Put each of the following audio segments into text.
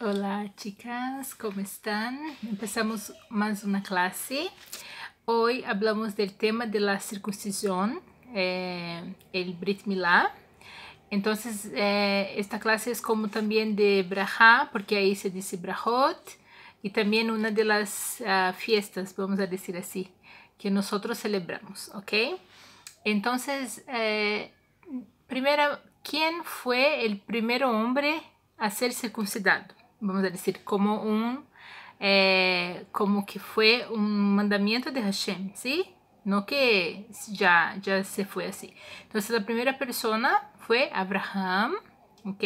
Hola chicas, ¿cómo están? Empezamos más una clase. Hoy hablamos del tema de la circuncisión, eh, el Brit Milá. Entonces, eh, esta clase es como también de Braja, porque ahí se dice Brajot, y también una de las ah, fiestas, vamos a decir así, que nosotros celebramos, ¿ok? Entonces, eh, primero, ¿quién fue el primer hombre a ser circuncidado? vamos a decir, como un, eh, como que fue un mandamiento de Hashem, ¿sí? No que ya, ya se fue así. Entonces la primera persona fue Abraham, ¿ok?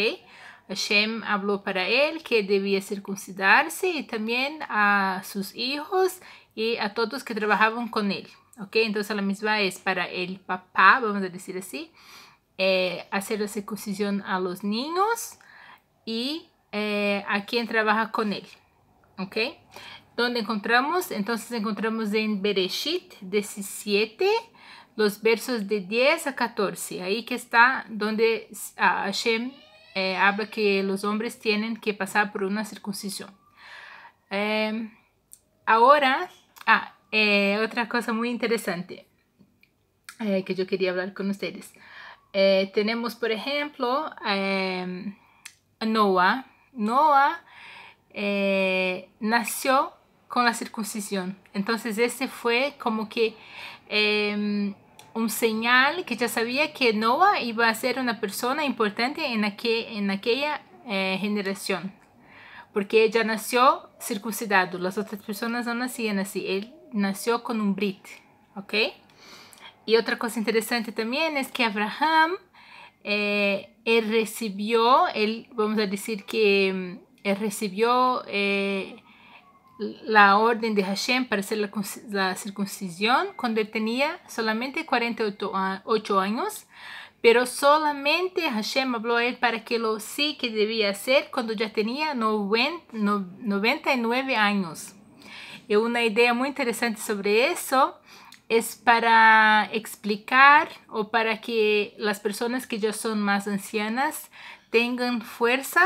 Hashem habló para él que debía circuncidarse y también a sus hijos y a todos que trabajaban con él. ¿Ok? Entonces la misma es para el papá, vamos a decir así, eh, hacer la circuncisión a los niños y eh, a quien trabaja con él. ¿Ok? Donde encontramos, entonces encontramos en Bereshit 17, los versos de 10 a 14. Ahí que está donde ah, Hashem eh, habla que los hombres tienen que pasar por una circuncisión. Em, ahora, ah, eh, otra cosa muy interesante que yo quería hablar con ustedes. tenemos, por ejemplo, em, Noah Noah eh, nació con la circuncisión. Entonces ese fue como que em, un señal que ya sabía que Noah iba a ser una persona importante en, aquella eh, generación. Porque ella nació circuncidado, las otras personas no nacían así. Él nació con un brit, ¿ok? Y otra cosa interesante también es que Abraham eh, él recibió, él, vamos a decir que mm, él recibió eh, la orden de Hashem para hacer la, circuncisión cuando él tenía solamente 48 años, pero solamente Hashem habló a él para que lo sí que debía hacer cuando ya tenía 90, 99 años. Y una idea muy interesante sobre eso es para explicar o para que las personas que ya son más ancianas tengan fuerza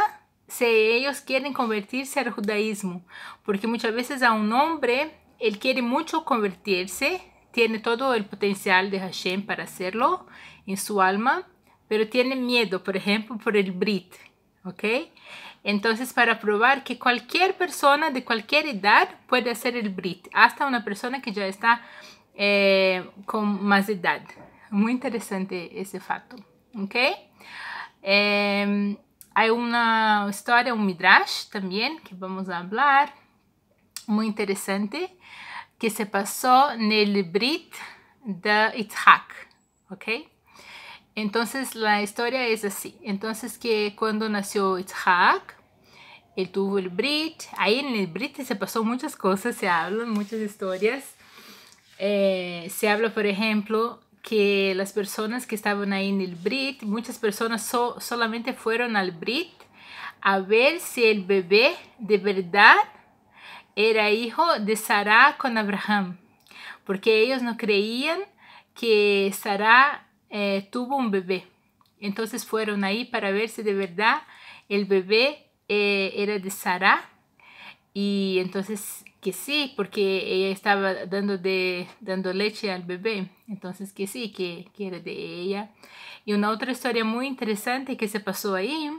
si ellos quieren convertirse al judaísmo, porque muchas veces a un hombre, él quiere mucho convertirse, tiene todo el potencial de Hashem para hacerlo en su alma, pero tiene miedo, por ejemplo, por el Brit, ¿ok? Entonces, para probar que cualquier persona de cualquier edad puede hacer el Brit, hasta una persona que ya está eh, con más edad. Muy interesante ese fato, ¿ok? Em, hay una historia, un midrash también que vamos a hablar, muy interesante, que se pasó en el Brit de Itzhak, ¿ok? Entonces la historia es así. Entonces que cuando nació Itzhak, él tuvo el Brit, ahí en el Brit se pasó muchas cosas, se hablan muchas historias. Eh, se habla, por ejemplo, que las personas que estaban ahí en el Brit, muchas personas solamente fueron al Brit a ver si el bebé de verdad era hijo de Sarah con Abraham, porque ellos no creían que Sarah eh, tuvo un bebé. Entonces fueron ahí para ver si de verdad el bebé eh, era de Sarah y entonces que sí, porque ella estaba dando, de, dando leche al bebé, entonces que sí, que, que era de ella. Y una otra historia muy interesante que se pasó ahí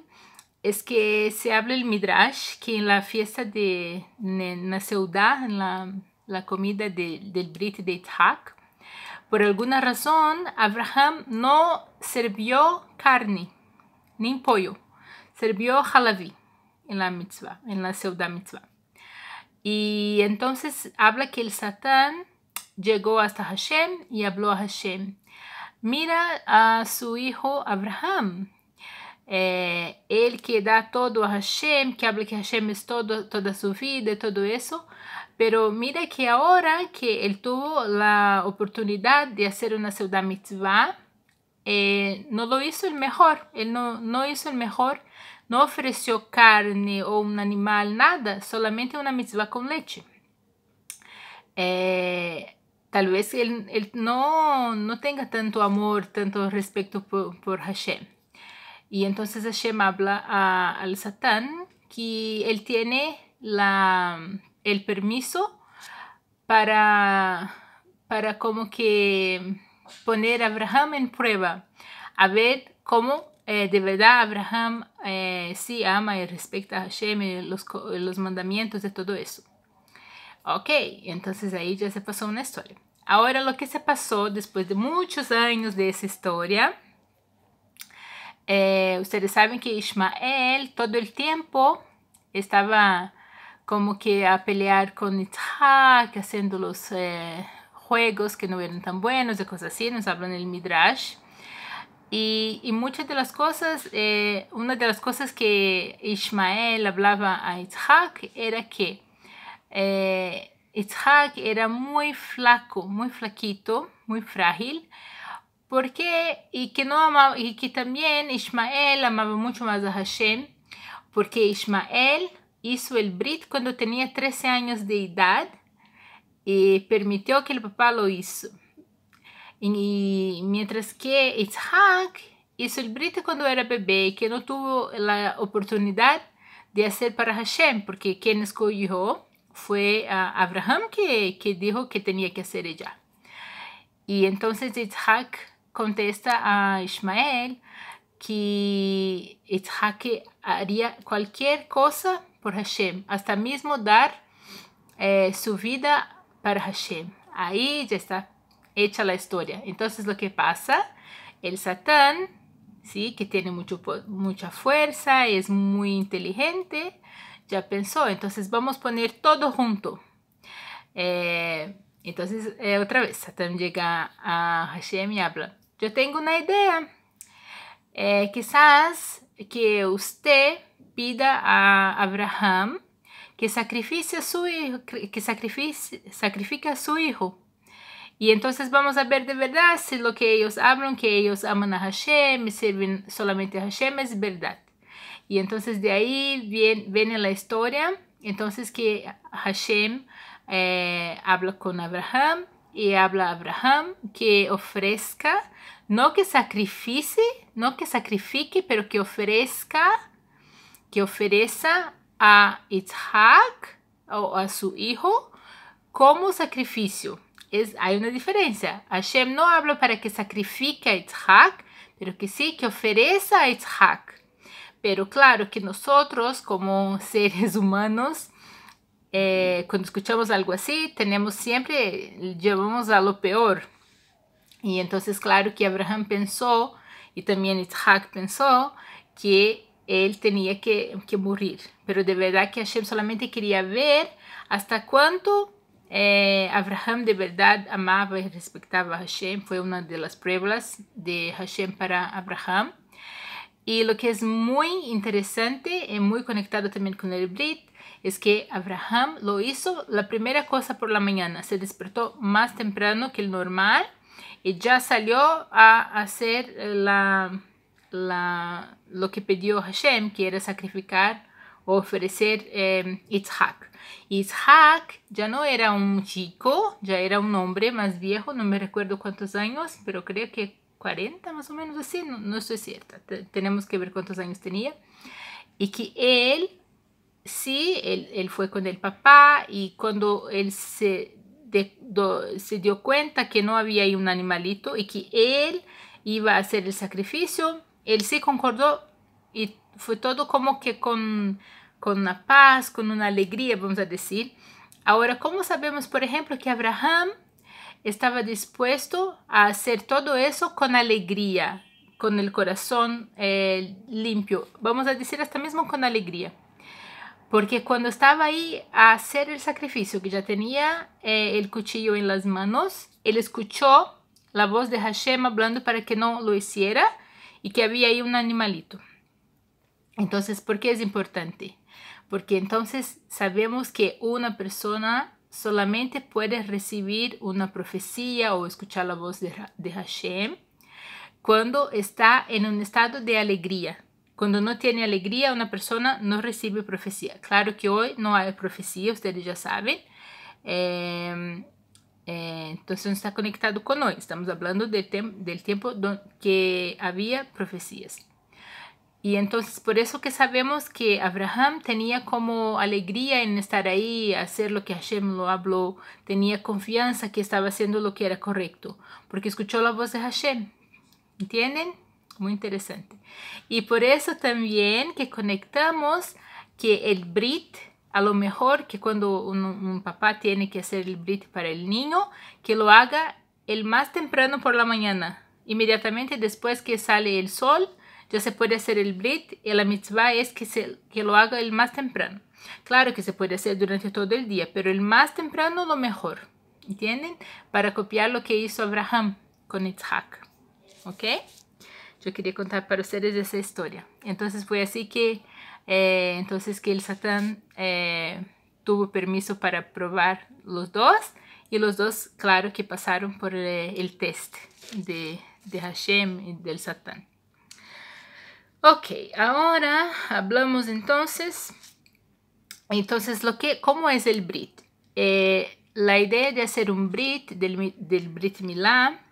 es que se habla el Midrash que en la fiesta de en la en la, comida del Brit de Itzhak, por alguna razón Abraham no sirvió carne ni pollo, sirvió halaví en la mitzvah, en la seudá mitzvah. Y entonces habla que el Satán llegó hasta Hashem y habló a Hashem. Mira a su hijo Abraham, eh, él que da todo a Hashem, que habla que Hashem es todo, toda su vida y todo eso. Pero mira que ahora que él tuvo la oportunidad de hacer una ciudad mitzvah, eh, no lo hizo el mejor, él no, no hizo el mejor no ofreció carne o un um animal, nada, solamente una mitzvah con leche. tal vez él, no, tenga tanto amor, tanto respeto por, Hashem. Y e entonces Hashem habla al Satán que él tiene la, el permiso para, para como que poner a Abraham en em prueba, a ver cómo eh, de verdad, Abraham eh, sí ama y respeta a Hashem y los, mandamientos de todo eso. Ok, entonces ahí ya se pasó una historia. Ahora lo que se pasó después de muchos años de esa historia, eh, ustedes saben que Ismael todo el tiempo estaba como que a pelear con Isaac, haciendo los juegos que no eran tan buenos de cosas así, nos hablan el Midrash. Y, muchas de las cosas, eh, una de las cosas que Ismael hablaba a Isaac era que eh, Isaac era muy flaco, muy flaquito, muy frágil, porque y que no amaba, y que también Ismael amaba mucho más a Hashem, porque Ismael hizo el Brit cuando tenía 13 años de edad y permitió que el papá lo hizo. Y, mientras que Itzhak hizo el brito cuando era bebé que no tuvo la oportunidad de hacer para Hashem, porque quien escogió fue Abraham que, dijo que tenía que hacer ella. Y entonces Itzhak contesta a Ismael que Itzhak haría cualquier cosa por Hashem, hasta mismo dar eh, su vida para Hashem. Ahí ya está hecha la historia. Entonces lo que pasa, el satán, ¿sí? que tiene mucho, mucha fuerza, es muy inteligente, ya pensó, entonces vamos a poner todo junto. Eh, entonces, eh, otra vez, Satán llega a Hashem y habla, yo tengo una idea, eh, quizás que usted pida a Abraham que sacrifique su que sacrifique a su hijo y entonces vamos a ver de verdad si lo que ellos hablan, que ellos aman a Hashem, sirven solamente a Hashem, es verdad. Y entonces de ahí viene, la historia, entonces que Hashem eh, habla con Abraham y habla a Abraham que ofrezca, no que sacrifique, no que sacrifique, pero que ofrezca, que ofrezca a Isaac o a su hijo como sacrificio hay una diferencia. Hashem no habla para que sacrifique a Itzhak, pero que sí, que ofrezca a Itzhak. Pero claro que nosotros como seres humanos, eh, cuando escuchamos algo así, tenemos siempre, llevamos a lo peor. Y entonces claro que Abraham pensó, y también Itzhak pensó, que él tenía que, que morir. Pero de verdad que Hashem solamente quería ver hasta cuánto eh, Abraham de verdad amaba y respetaba a Hashem, fue una de las pruebas de Hashem para Abraham. Y lo que es muy interesante y muy conectado también con el Brit es que Abraham lo hizo la primera cosa por la mañana, se despertó más temprano que el normal y ya salió a hacer la, lo que pidió Hashem, que era sacrificar ofrecer eh, Itzhak. Itzhak ya no era un chico, ya era un hombre más viejo, no me recuerdo cuántos años, pero creo que 40 más o menos así, no, estoy cierta, tenemos que ver cuántos años tenía. Y que él, sí, él, fue con el papá y cuando él se, se dio cuenta que no había ahí un animalito y que él iba a hacer el sacrificio, él sí concordó y fue todo como que con, una paz, con una alegría, vamos a decir. Ahora, ¿cómo sabemos, por ejemplo, que Abraham estaba dispuesto a hacer todo eso con alegría, con el corazón eh, limpio? Vamos a decir hasta mismo con alegría. Porque cuando estaba ahí a hacer el sacrificio, que ya tenía eh, el cuchillo en las manos, él escuchó la voz de Hashem hablando para que no lo hiciera y que había ahí un animalito. Entonces, ¿por qué es importante? Porque entonces sabemos que una persona solamente puede recibir una profecía o escuchar la voz de, Hashem cuando está en un estado de alegría. Cuando no tiene alegría, una persona no recibe profecía. Claro que hoy no hay profecía, ustedes ya saben. Em, eh, entonces no está conectado con hoy. Estamos hablando del tiempo que había profecías. Y entonces por eso que sabemos que Abraham tenía como alegría en estar ahí, hacer lo que Hashem lo habló, tenía confianza que estaba haciendo lo que era correcto, porque escuchó la voz de Hashem. ¿Entienden? Muy interesante. Y por eso también que conectamos que el Brit, a lo mejor que cuando un, papá tiene que hacer el Brit para el niño, que lo haga el más temprano por la mañana, inmediatamente después que sale el sol ya se puede hacer el Brit y la mitzvah es que, se, que lo haga el más temprano. Claro que se puede hacer durante todo el día, pero el más temprano lo mejor. ¿Entienden? Para copiar lo que hizo Abraham con Isaac. ¿Ok? Yo quería contar para ustedes esa historia. Entonces fue así que, eh, entonces que el Satán eh, tuvo permiso para probar los dos y los dos, claro, que pasaron por eh, el test de, de Hashem y del Satán. Ok, ahora hablamos entonces. Entonces, lo que, ¿cómo es el Brit? Eh, la idea de hacer un Brit del, del Brit Milán